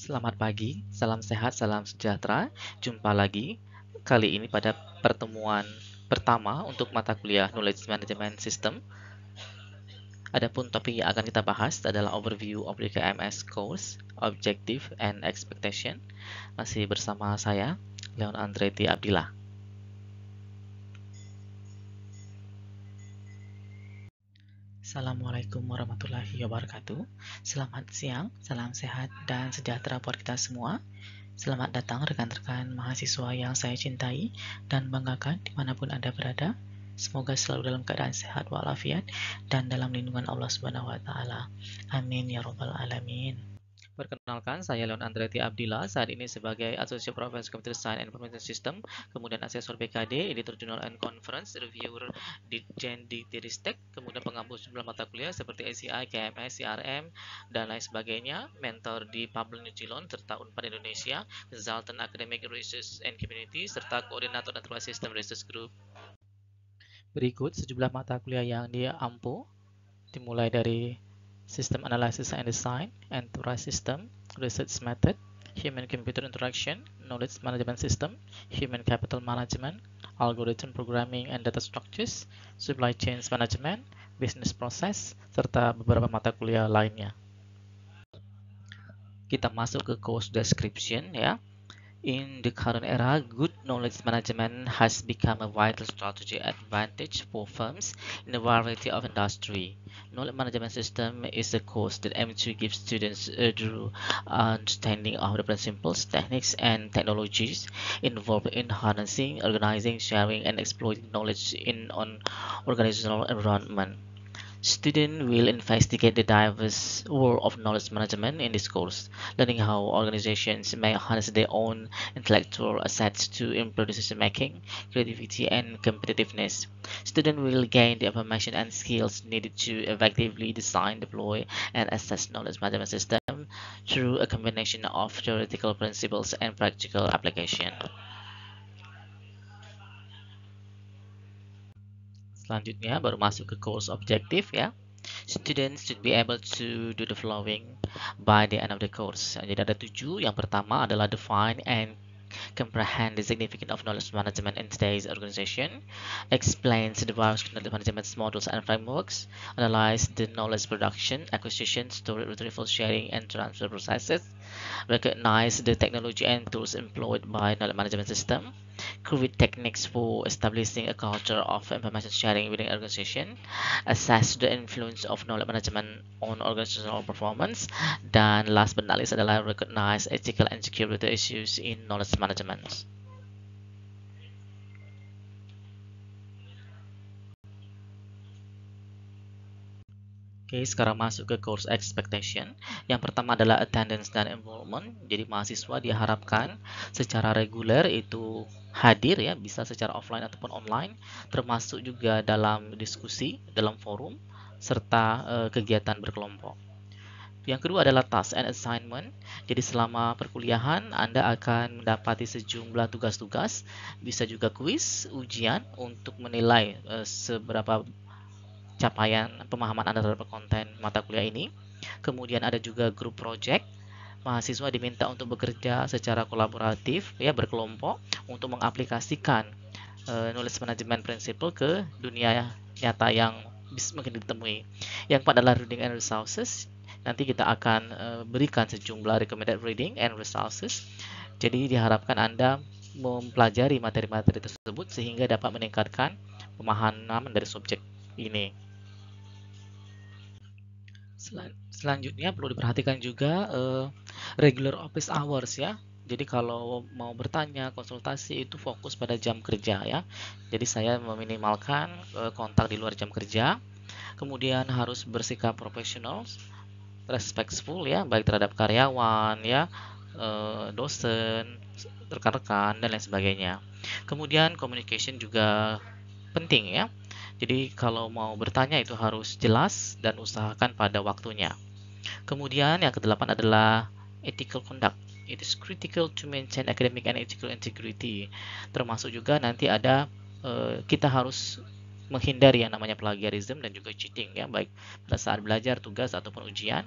Selamat pagi, salam sehat, salam sejahtera. Jumpa lagi kali ini pada pertemuan pertama untuk mata kuliah Knowledge Management System. Adapun topik yang akan kita bahas adalah overview of the KMS course, objective and expectation. Masih bersama saya Leon Andreti Abdillah. Assalamualaikum warahmatullahi wabarakatuh. Selamat siang, salam sehat dan sejahtera buat kita semua. Selamat datang rekan-rekan mahasiswa yang saya cintai dan banggakan dimanapun Anda berada. Semoga selalu dalam keadaan sehat walafiat dan dalam lindungan Allah Subhanahu wa taala. Amin ya rabbal alamin. Perkenalkan, saya Leon Andreti Abdillah, saat ini sebagai Associate Professor Computer Science and Information System, kemudian Asesor BKD, Editor Journal and Conference, Reviewer di Gen di Tiristek, kemudian pengampu sejumlah mata kuliah seperti ACI, KMS, CRM, dan lain sebagainya, mentor di Pablo New Zealand, serta UNPAD Indonesia, Consultant Academic Research and Community, serta Koordinator Natural System Research Group. Berikut sejumlah mata kuliah yang diampu, dimulai dari System Analysis and Design, Enterprise System, Research Method, Human-Computer Interaction, Knowledge Management System, Human Capital Management, Algorithm Programming and Data Structures, Supply Chain Management, Business Process, serta beberapa mata kuliah lainnya. Kita masuk ke course description ya. In the current era, good knowledge management has become a vital strategy advantage for firms in a variety of industries. Knowledge management system is a course that aims to give students a true understanding of the principles, techniques, and technologies involved in harnessing, organizing, sharing, and exploiting knowledge in an organizational environment. Students will investigate the diverse world of knowledge management in this course, learning how organizations may harness their own intellectual assets to improve decision-making, creativity, and competitiveness. Students will gain the information and skills needed to effectively design, deploy, and assess knowledge management systems through a combination of theoretical principles and practical application. selanjutnya baru masuk ke course objective ya students should be able to do the following by the end of the course jadi ada tujuh yang pertama adalah define and comprehend the significance of knowledge management in today's organization, explains the various knowledge management models and frameworks, analyze the knowledge production, acquisition, storage, retrieval, sharing, and transfer processes, recognize the technology and tools employed by knowledge management system, accurate techniques for establishing a culture of information sharing within organization, assess the influence of knowledge management on organizational performance, dan last but not least adalah recognize ethical and security issues in knowledge management. Oke, sekarang masuk ke course expectation. Yang pertama adalah attendance dan enrollment. Jadi mahasiswa diharapkan secara reguler itu hadir ya, bisa secara offline ataupun online, termasuk juga dalam diskusi, dalam forum, serta e, kegiatan berkelompok. Yang kedua adalah task and assignment. Jadi selama perkuliahan Anda akan mendapati sejumlah tugas-tugas, bisa juga kuis, ujian untuk menilai e, seberapa capaian pemahaman Anda terhadap konten mata kuliah ini. Kemudian ada juga grup project. Mahasiswa diminta untuk bekerja secara kolaboratif, ya berkelompok untuk mengaplikasikan uh, eh, knowledge management principle ke dunia nyata yang mungkin ditemui. Yang adalah reading and resources, nanti kita akan uh, berikan sejumlah recommended reading and resources. Jadi diharapkan Anda mempelajari materi-materi tersebut sehingga dapat meningkatkan pemahaman dari subjek ini selanjutnya perlu diperhatikan juga uh, regular office hours ya. Jadi kalau mau bertanya, konsultasi itu fokus pada jam kerja ya. Jadi saya meminimalkan uh, kontak di luar jam kerja. Kemudian harus bersikap profesional, respectful ya, baik terhadap karyawan ya, uh, dosen, rekan-rekan dan lain sebagainya. Kemudian communication juga penting ya jadi kalau mau bertanya itu harus jelas dan usahakan pada waktunya. Kemudian yang kedelapan adalah ethical conduct. It is critical to maintain academic and ethical integrity. Termasuk juga nanti ada eh, kita harus menghindari yang namanya plagiarism dan juga cheating ya baik pada saat belajar tugas ataupun ujian.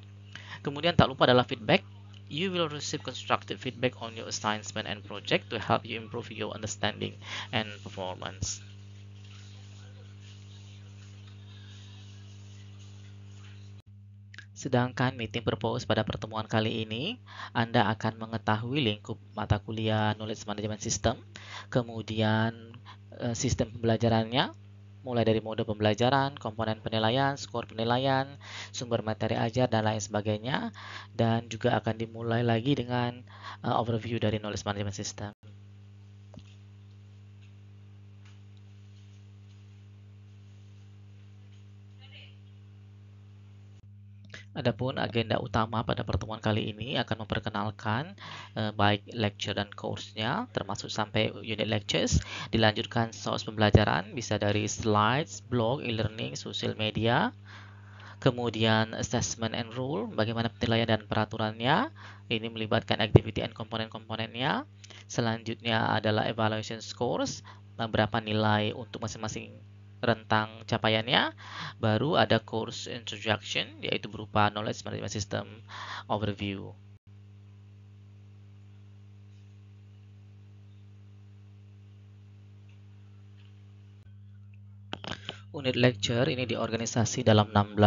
Kemudian tak lupa adalah feedback. You will receive constructive feedback on your assignment and project to help you improve your understanding and performance. Sedangkan meeting purpose pada pertemuan kali ini, Anda akan mengetahui lingkup mata kuliah Knowledge Management System, kemudian eh, sistem pembelajarannya, mulai dari mode pembelajaran, komponen penilaian, skor penilaian, sumber materi ajar, dan lain sebagainya. Dan juga akan dimulai lagi dengan eh, overview dari knowledge management system. Adapun agenda utama pada pertemuan kali ini akan memperkenalkan eh, baik lecture dan course-nya, termasuk sampai unit lectures. Dilanjutkan source pembelajaran, bisa dari slides, blog, e-learning, social media. Kemudian assessment and rule, bagaimana penilaian dan peraturannya. Ini melibatkan activity and komponen-komponennya. Selanjutnya adalah evaluation scores, nah, berapa nilai untuk masing-masing rentang capaiannya. Baru ada course introduction, yaitu berupa knowledge management system overview. Unit lecture ini diorganisasi dalam 16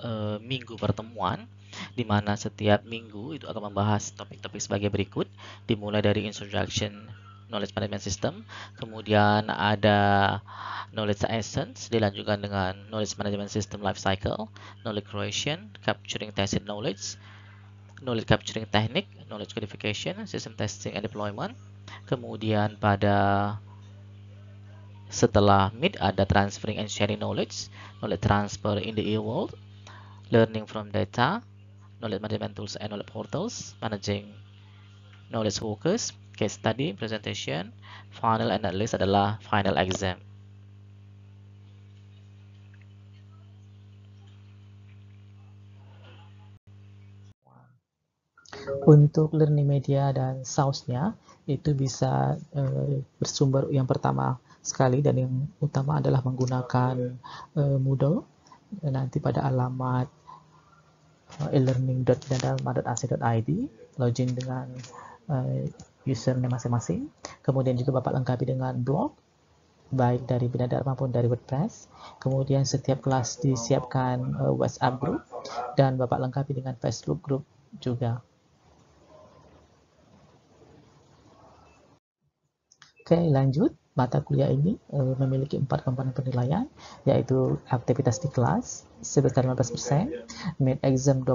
e, eh, minggu pertemuan di mana setiap minggu itu akan membahas topik-topik sebagai berikut dimulai dari introduction knowledge management system, kemudian ada knowledge essence dilanjutkan dengan knowledge management system life cycle, knowledge creation, capturing tested knowledge, knowledge capturing technique, knowledge codification, system testing and deployment. Kemudian pada setelah mid ada transferring and sharing knowledge, knowledge transfer in the e-world, learning from data, knowledge management tools and knowledge portals, managing knowledge workers, Case study, presentation, final and at least adalah final exam. Untuk learning media dan sausnya itu bisa e, bersumber yang pertama sekali dan yang utama adalah menggunakan e, Moodle nanti pada alamat eh, e-learning.bidadharma.ac.id login dengan uh, username masing-masing. Kemudian juga Bapak lengkapi dengan blog, baik dari Binadarma maupun dari WordPress. Kemudian setiap kelas disiapkan eh, WhatsApp group dan Bapak lengkapi dengan Facebook group juga. Oke, lanjut. Mata kuliah ini eh, memiliki empat komponen penilaian, yaitu aktivitas di kelas sebesar 15%, mid-exam 20%,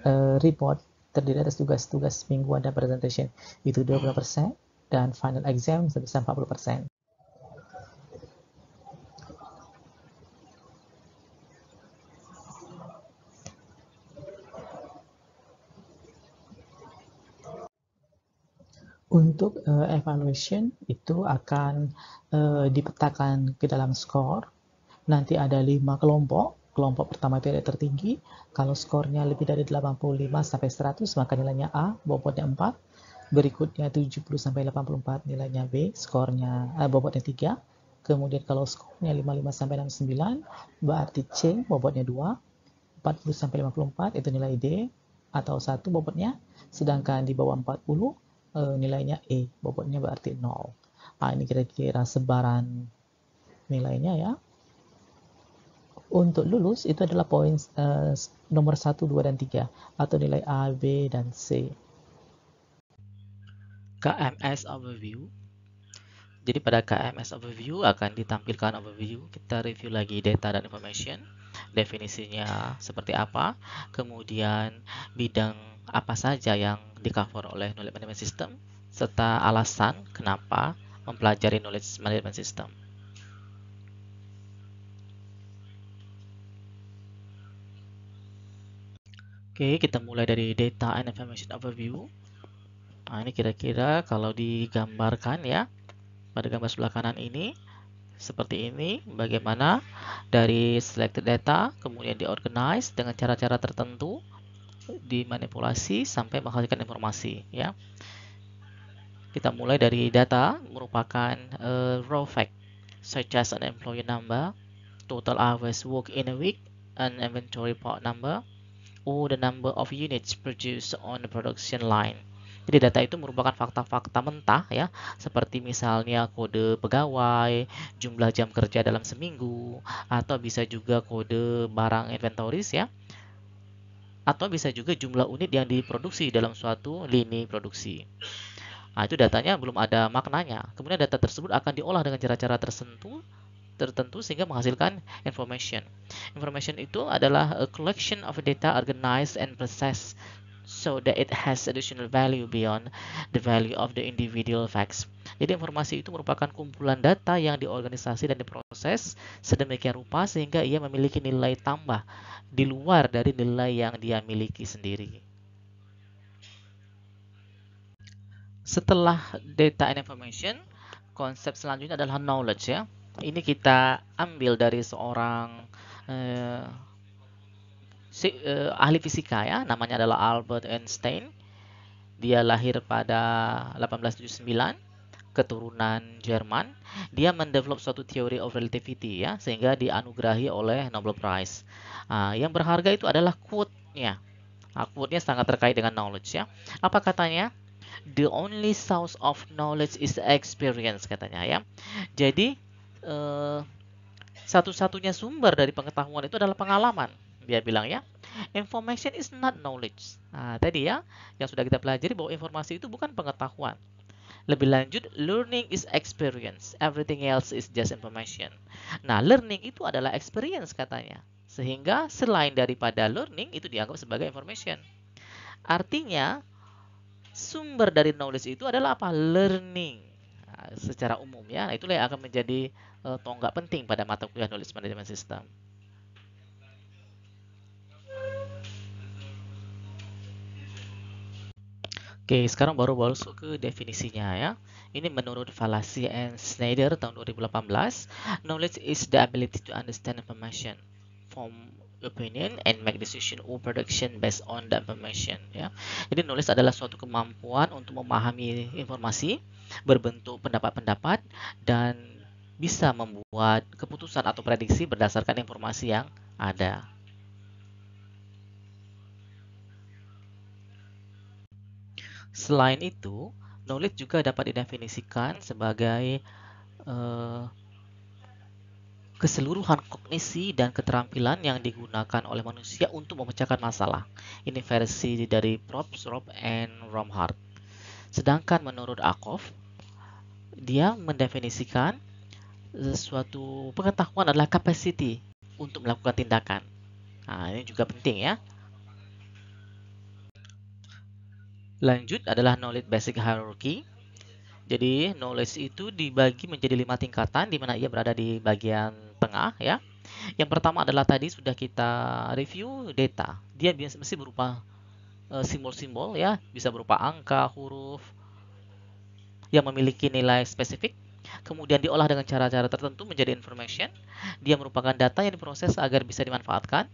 uh, report terdiri atas tugas-tugas mingguan dan presentation, itu 20% dan final exam sebesar 40%. Untuk uh, evaluation itu akan uh, dipetakan ke dalam skor. Nanti ada lima kelompok Kelompok pertama itu nilai tertinggi. Kalau skornya lebih dari 85 sampai 100, maka nilainya A, bobotnya 4. Berikutnya 70 sampai 84 nilainya B, skornya eh, bobotnya 3. Kemudian kalau skornya 55 sampai 69, berarti C, bobotnya 2. 40 sampai 54 itu nilai D atau 1 bobotnya. Sedangkan di bawah 40 eh, nilainya E, bobotnya berarti 0. Nah, ini kira-kira sebaran nilainya ya. Untuk lulus itu adalah poin uh, nomor 1, 2, dan 3 atau nilai A, B, dan C. KMS Overview jadi pada KMS Overview akan ditampilkan overview, kita review lagi data dan information, definisinya seperti apa, kemudian bidang apa saja yang di cover oleh knowledge management system, serta alasan kenapa mempelajari knowledge management system. Oke, kita mulai dari data and information overview. Nah, ini kira-kira kalau digambarkan ya, pada gambar sebelah kanan ini, seperti ini, bagaimana dari selected data, kemudian diorganize dengan cara-cara tertentu, dimanipulasi sampai menghasilkan informasi. ya. Kita mulai dari data, merupakan uh, raw fact, such as an employee number, total hours work in a week, an inventory part number, or the number of units produced on the production line. Jadi data itu merupakan fakta-fakta mentah ya, seperti misalnya kode pegawai, jumlah jam kerja dalam seminggu, atau bisa juga kode barang inventoris ya, atau bisa juga jumlah unit yang diproduksi dalam suatu lini produksi. Nah, itu datanya belum ada maknanya. Kemudian data tersebut akan diolah dengan cara-cara tersentuh tertentu sehingga menghasilkan information. Information itu adalah a collection of data organized and processed so that it has additional value beyond the value of the individual facts. Jadi informasi itu merupakan kumpulan data yang diorganisasi dan diproses sedemikian rupa sehingga ia memiliki nilai tambah di luar dari nilai yang dia miliki sendiri. Setelah data and information, konsep selanjutnya adalah knowledge ya ini kita ambil dari seorang eh, si, eh, ahli fisika ya, namanya adalah Albert Einstein. Dia lahir pada 1879 keturunan Jerman, dia mendevelop suatu teori of relativity ya, sehingga dianugerahi oleh Nobel Prize. Ah, yang berharga itu adalah quote-nya. Uh, quote-nya sangat terkait dengan knowledge ya. Apa katanya? The only source of knowledge is experience katanya ya. Jadi eh, satu-satunya sumber dari pengetahuan itu adalah pengalaman. Dia bilang ya, information is not knowledge. Nah, tadi ya, yang sudah kita pelajari bahwa informasi itu bukan pengetahuan. Lebih lanjut, learning is experience. Everything else is just information. Nah, learning itu adalah experience katanya. Sehingga selain daripada learning itu dianggap sebagai information. Artinya, sumber dari knowledge itu adalah apa? Learning secara umum ya. itu itulah yang akan menjadi uh, tonggak penting pada mata kuliah knowledge management system. Oke, sekarang baru masuk ke definisinya ya. Ini menurut Fallacy and Snyder tahun 2018, knowledge is the ability to understand information, from opinion and make decision or prediction based on the information ya. Jadi knowledge adalah suatu kemampuan untuk memahami informasi, berbentuk pendapat-pendapat dan bisa membuat keputusan atau prediksi berdasarkan informasi yang ada. Selain itu, knowledge juga dapat didefinisikan sebagai uh, keseluruhan kognisi dan keterampilan yang digunakan oleh manusia untuk memecahkan masalah. Ini versi dari Probst, Rob, and Romhart. Sedangkan menurut Akov, dia mendefinisikan suatu pengetahuan adalah capacity untuk melakukan tindakan. Nah, ini juga penting ya. Lanjut adalah knowledge basic hierarchy. Jadi knowledge itu dibagi menjadi lima tingkatan di mana ia berada di bagian tengah ya. Yang pertama adalah tadi sudah kita review data. Dia biasanya mesti berupa eh, simbol-simbol ya, bisa berupa angka, huruf yang memiliki nilai spesifik kemudian diolah dengan cara-cara tertentu menjadi information. Dia merupakan data yang diproses agar bisa dimanfaatkan.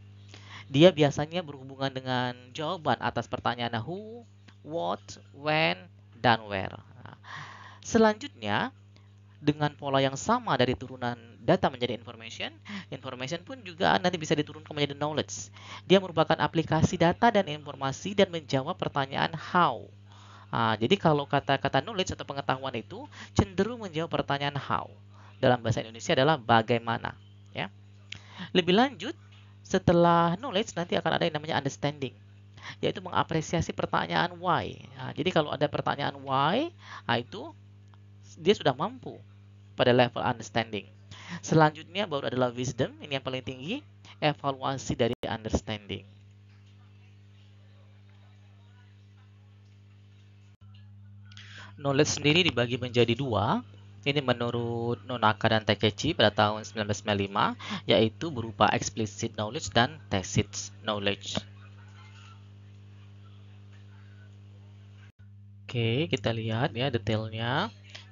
Dia biasanya berhubungan dengan jawaban atas pertanyaan who, what, when, dan where. Selanjutnya, dengan pola yang sama dari turunan data menjadi information, information pun juga nanti bisa diturunkan menjadi knowledge. Dia merupakan aplikasi data dan informasi dan menjawab pertanyaan how. Nah, jadi kalau kata-kata knowledge atau pengetahuan itu cenderung menjawab pertanyaan how. Dalam bahasa Indonesia adalah bagaimana. Ya. Lebih lanjut, setelah knowledge nanti akan ada yang namanya understanding yaitu mengapresiasi pertanyaan why. Nah, jadi kalau ada pertanyaan why, nah itu dia sudah mampu pada level understanding. Selanjutnya baru adalah wisdom, ini yang paling tinggi, evaluasi dari understanding. Knowledge sendiri dibagi menjadi dua, ini menurut Nonaka dan Takechi pada tahun 1995, yaitu berupa explicit knowledge dan tacit knowledge. Oke, kita lihat ya detailnya.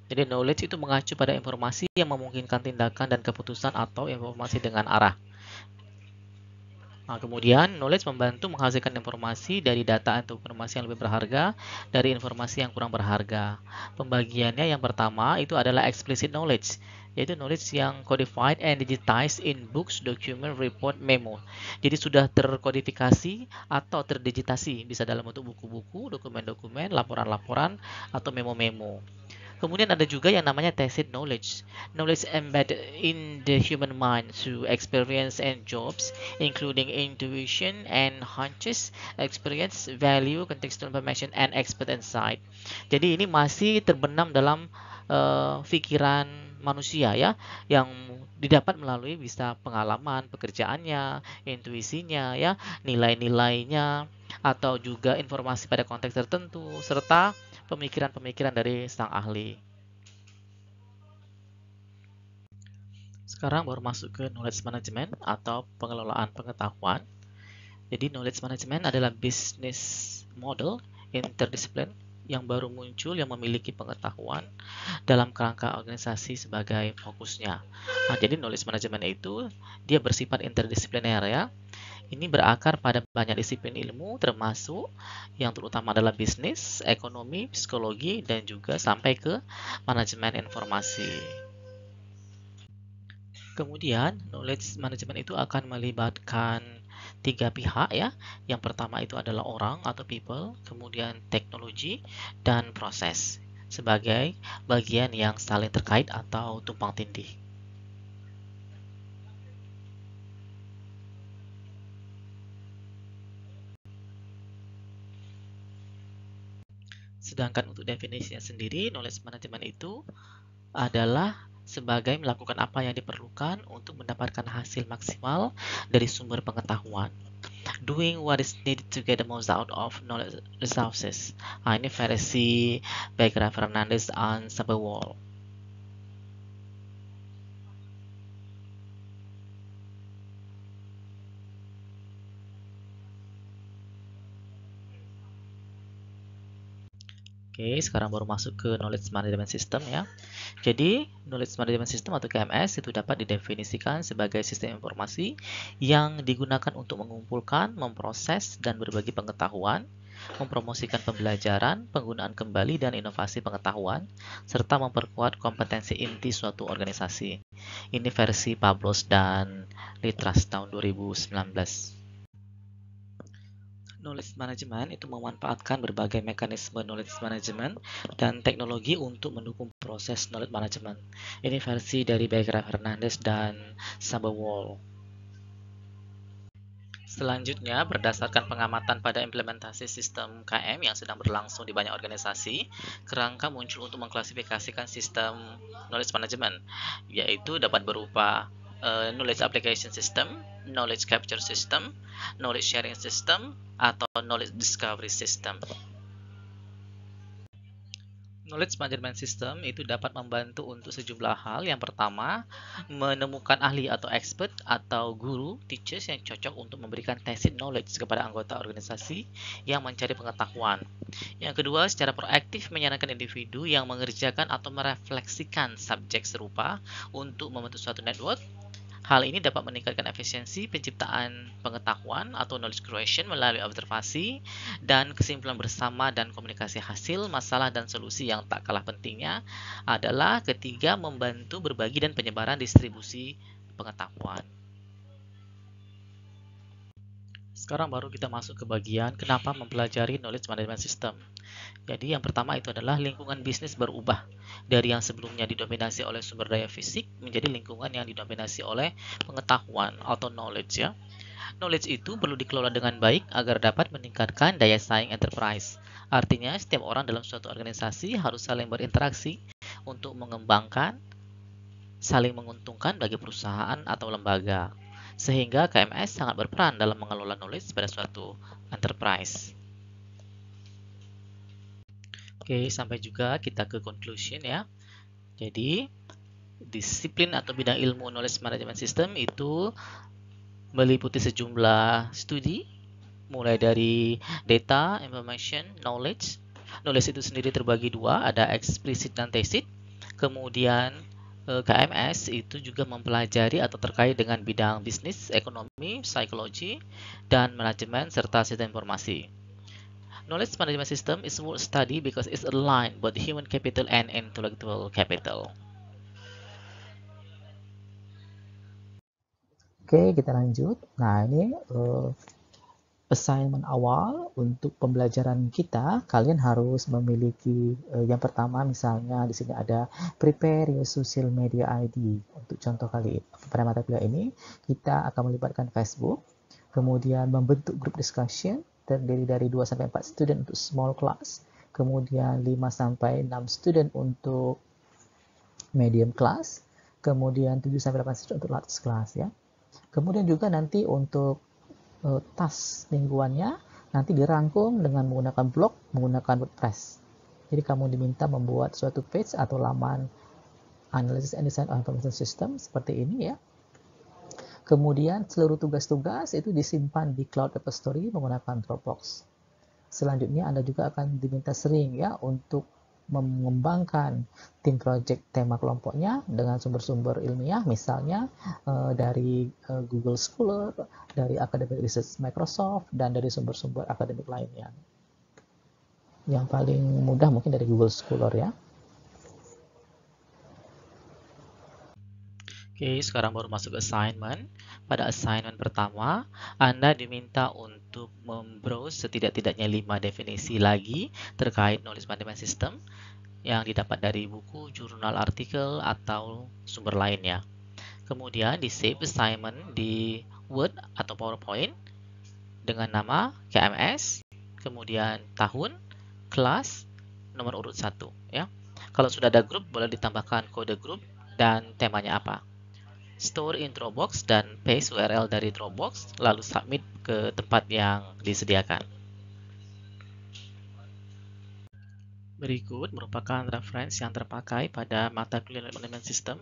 Jadi knowledge itu mengacu pada informasi yang memungkinkan tindakan dan keputusan atau informasi dengan arah. Nah, kemudian knowledge membantu menghasilkan informasi dari data atau informasi yang lebih berharga dari informasi yang kurang berharga. Pembagiannya yang pertama itu adalah explicit knowledge, yaitu knowledge yang codified and digitized in books, document, report, memo. Jadi sudah terkodifikasi atau terdigitasi, bisa dalam bentuk buku-buku, dokumen-dokumen, laporan-laporan, atau memo-memo. Kemudian ada juga yang namanya tacit knowledge. Knowledge embedded in the human mind through experience and jobs, including intuition and hunches, experience, value, contextual information, and expert insight. Jadi ini masih terbenam dalam uh, eh, pikiran manusia ya yang didapat melalui bisa pengalaman pekerjaannya, intuisinya ya, nilai-nilainya atau juga informasi pada konteks tertentu serta pemikiran-pemikiran dari sang ahli. Sekarang baru masuk ke knowledge management atau pengelolaan pengetahuan. Jadi knowledge management adalah bisnis model interdisiplin yang baru muncul yang memiliki pengetahuan dalam kerangka organisasi sebagai fokusnya. Nah, jadi knowledge management itu dia bersifat interdisipliner ya. Ini berakar pada banyak disiplin ilmu termasuk yang terutama adalah bisnis, ekonomi, psikologi, dan juga sampai ke manajemen informasi. Kemudian, knowledge management itu akan melibatkan tiga pihak ya. Yang pertama itu adalah orang atau people, kemudian teknologi dan proses sebagai bagian yang saling terkait atau tumpang tindih. Sedangkan untuk definisinya sendiri, knowledge management itu adalah sebagai melakukan apa yang diperlukan untuk mendapatkan hasil maksimal dari sumber pengetahuan. Doing what is needed to get the most out of knowledge resources. Nah, ini versi Baker Fernandez and Sabewal. Oke, sekarang baru masuk ke knowledge management system ya. Jadi, knowledge management system atau KMS itu dapat didefinisikan sebagai sistem informasi yang digunakan untuk mengumpulkan, memproses, dan berbagi pengetahuan, mempromosikan pembelajaran, penggunaan kembali, dan inovasi pengetahuan, serta memperkuat kompetensi inti suatu organisasi. Ini versi Pablos dan Litras tahun 2019 knowledge management itu memanfaatkan berbagai mekanisme knowledge management dan teknologi untuk mendukung proses knowledge management. Ini versi dari Bagra Hernandez dan Sabewall. Selanjutnya, berdasarkan pengamatan pada implementasi sistem KM yang sedang berlangsung di banyak organisasi, kerangka muncul untuk mengklasifikasikan sistem knowledge management, yaitu dapat berupa Eh, knowledge application system, knowledge capture system, knowledge sharing system, atau knowledge discovery system. Knowledge Management System itu dapat membantu untuk sejumlah hal. Yang pertama, menemukan ahli atau expert atau guru, teachers yang cocok untuk memberikan tacit knowledge kepada anggota organisasi yang mencari pengetahuan. Yang kedua, secara proaktif menyarankan individu yang mengerjakan atau merefleksikan subjek serupa untuk membentuk suatu network Hal ini dapat meningkatkan efisiensi penciptaan pengetahuan atau knowledge creation melalui observasi dan kesimpulan bersama dan komunikasi hasil, masalah, dan solusi yang tak kalah pentingnya adalah ketiga membantu berbagi dan penyebaran distribusi pengetahuan. Sekarang baru kita masuk ke bagian kenapa mempelajari knowledge management system. Jadi yang pertama itu adalah lingkungan bisnis berubah dari yang sebelumnya didominasi oleh sumber daya fisik menjadi lingkungan yang didominasi oleh pengetahuan atau knowledge ya. Knowledge itu perlu dikelola dengan baik agar dapat meningkatkan daya saing enterprise. Artinya setiap orang dalam suatu organisasi harus saling berinteraksi untuk mengembangkan saling menguntungkan bagi perusahaan atau lembaga sehingga KMS sangat berperan dalam mengelola knowledge pada suatu enterprise. Oke, sampai juga kita ke conclusion ya. Jadi, disiplin atau bidang ilmu knowledge management system itu meliputi sejumlah studi mulai dari data, information, knowledge. Knowledge itu sendiri terbagi dua, ada explicit dan tacit. Kemudian Eh, KMS itu juga mempelajari atau terkait dengan bidang bisnis, ekonomi, psikologi, dan manajemen serta sistem informasi. Knowledge management system is worth study because it's aligned both human capital and intellectual capital. Oke, kita lanjut. Nah, ini uh, assignment awal untuk pembelajaran kita, kalian harus memiliki uh, yang pertama misalnya di sini ada prepare your social media ID. Untuk contoh kali pada mata kuliah ini kita akan melibatkan Facebook, kemudian membentuk grup discussion terdiri dari 2 sampai 4 student untuk small class, kemudian 5 sampai 6 student untuk medium class, kemudian 7 sampai 8 student untuk large class ya. Kemudian juga nanti untuk Eh, tas mingguannya nanti dirangkum dengan menggunakan blog menggunakan WordPress. Jadi kamu diminta membuat suatu page atau laman analysis and design of information system seperti ini ya. Kemudian seluruh tugas-tugas itu disimpan di cloud repository menggunakan Dropbox. Selanjutnya Anda juga akan diminta sering ya untuk mengembangkan tim project tema kelompoknya dengan sumber-sumber ilmiah misalnya uh, dari uh, Google Scholar, dari Academic Research Microsoft dan dari sumber-sumber akademik lainnya. Yang paling mudah mungkin dari Google Scholar ya. Oke, sekarang baru masuk assignment. Pada assignment pertama, Anda diminta untuk membrowse setidak-tidaknya 5 definisi lagi terkait knowledge management system yang didapat dari buku, jurnal, artikel, atau sumber lainnya. Kemudian di save assignment di Word atau PowerPoint dengan nama KMS, kemudian tahun, kelas, nomor urut 1 ya. Kalau sudah ada grup boleh ditambahkan kode grup dan temanya apa store in Dropbox dan paste URL dari Dropbox, lalu submit ke tempat yang disediakan. Berikut merupakan referensi yang terpakai pada mata kuliah Management System